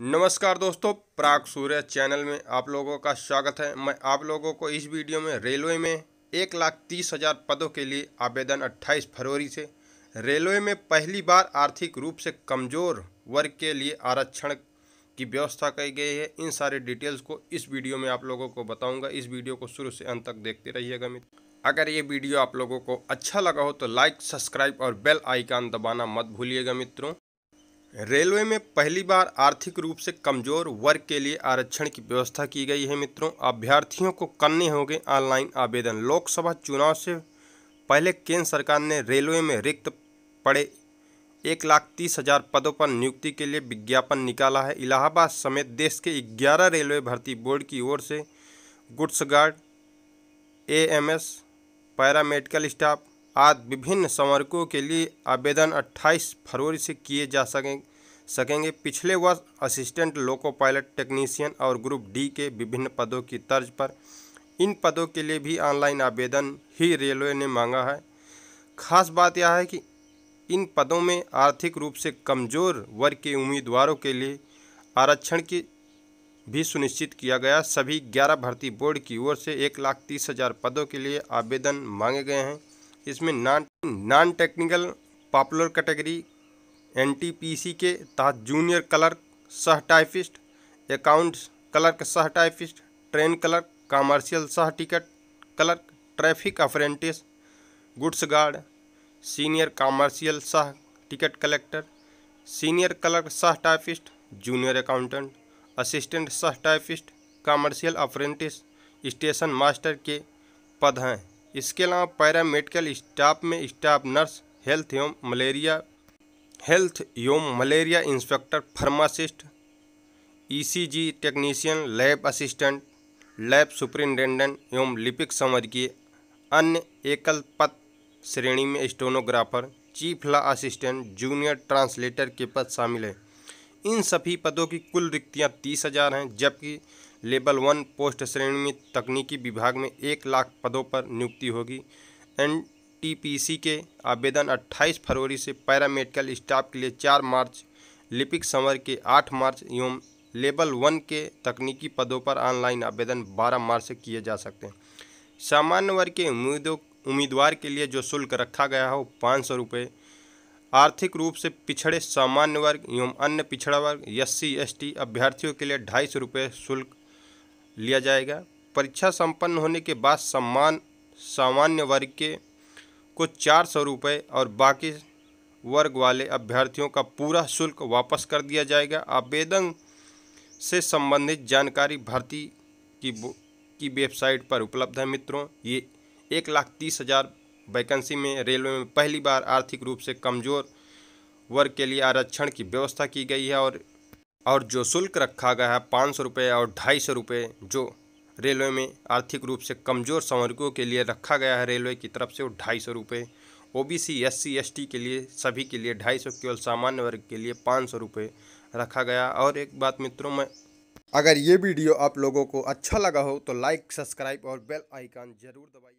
नमस्कार दोस्तों प्राग सूर्य चैनल में आप लोगों का स्वागत है मैं आप लोगों को इस वीडियो में रेलवे में एक लाख तीस हज़ार पदों के लिए आवेदन 28 फरवरी से रेलवे में पहली बार आर्थिक रूप से कमज़ोर वर्ग के लिए आरक्षण की व्यवस्था की गई है इन सारे डिटेल्स को इस वीडियो में आप लोगों को बताऊँगा इस वीडियो को शुरू से अंत तक देखते रहिएगा मित्र अगर ये वीडियो आप लोगों को अच्छा लगा हो तो लाइक सब्सक्राइब और बेल आइकान दबाना मत भूलिएगा मित्रों रेलवे में पहली बार आर्थिक रूप से कमजोर वर्ग के लिए आरक्षण की व्यवस्था की गई है मित्रों अभ्यर्थियों को करने होंगे ऑनलाइन आवेदन लोकसभा चुनाव से पहले केंद्र सरकार ने रेलवे में रिक्त पड़े एक लाख तीस हजार पदों पर नियुक्ति के लिए विज्ञापन निकाला है इलाहाबाद समेत देश के ग्यारह रेलवे भर्ती बोर्ड की ओर से गुड्स गार्ड एस पैरामेडिकल स्टाफ आदि विभिन्न संवर्गों के लिए आवेदन 28 फरवरी से किए जा सकें सकेंगे पिछले वर्ष असिस्टेंट लोको पायलट टेक्नीशियन और ग्रुप डी के विभिन्न पदों की तर्ज पर इन पदों के लिए भी ऑनलाइन आवेदन ही रेलवे ने मांगा है खास बात यह है कि इन पदों में आर्थिक रूप से कमज़ोर वर्ग के उम्मीदवारों के लिए आरक्षण की भी सुनिश्चित किया गया सभी ग्यारह भर्ती बोर्ड की ओर से एक लाख तीस हज़ार पदों के लिए आवेदन मांगे गए हैं इसमें non non technical popular category NTPC के तहत जूनियर क्लर्क सह टाइपिस्ट अकाउंट्स क्लर्क सह टाइपिस्ट ट्रेन क्लर्क कॉमर्शियल सह ticket clerk traffic apprentice goods guard senior commercial सह टिकट कलेक्टर सीनियर क्लर्क सह टाइपिस्ट जूनियर अकाउंटेंट असिस्टेंट सह typist commercial apprentice station master के पद हैं इसके अलावा पैरामेडिकल स्टाफ में स्टाफ नर्स हेल्थ एवं मलेरिया हेल्थ एवं malaria inspector pharmacist ECG e technician lab assistant lab superintendent एवं लिपिक संवर्गीय अन्य एकल पद श्रेणी में stenographer chief law assistant junior translator के पद शामिल हैं इन सभी पदों की कुल रिक्तियां तीस हज़ार हैं जबकि लेवल वन पोस्ट श्रेणी में तकनीकी विभाग में एक लाख पदों पर नियुक्ति होगी एंड टीपीसी के आवेदन 28 फरवरी से पैरामेडिकल स्टाफ के लिए 4 मार्च लिपिक संवर के 8 मार्च एवं लेवल वन के तकनीकी पदों पर ऑनलाइन आवेदन 12 मार्च से किए जा सकते हैं सामान्य वर्ग के उम्मीदों उम्मीदवार के लिए जो शुल्क रखा गया हो पाँच सौ रुपये आर्थिक रूप से पिछड़े सामान्य वर्ग एवं अन्य पिछड़ा वर्ग एस सी अभ्यर्थियों के लिए ढाई सौ रुपये शुल्क लिया जाएगा परीक्षा संपन्न होने के बाद सम्मान सामान्य वर्ग के को चार सौ रुपये और बाकी वर्ग वाले अभ्यर्थियों का पूरा शुल्क वापस कर दिया जाएगा आवेदन से संबंधित जानकारी भर्ती की की वेबसाइट पर उपलब्ध है मित्रों ये एक लाख तीस हज़ार वैकेंसी में रेलवे में पहली बार आर्थिक रूप से कमज़ोर वर्ग के लिए आरक्षण की व्यवस्था की गई है और और जो शुल्क रखा गया है पाँच सौ रुपये और ढाई सौ रुपये जो रेलवे में आर्थिक रूप से कमज़ोर संवर्गों के लिए रखा गया है रेलवे की तरफ से वो ढाई सौ रुपये O B C S C S T के लिए सभी के लिए ढाई सौ केवल सामान्य वर्ग के लिए पाँच सौ रुपये रखा गया और एक बात मित्रों में अगर ये वीडियो आप लोगों को अच्छा लगा हो तो लाइक सब्सक्राइब और बेल आइकन ज़रूर दबाइए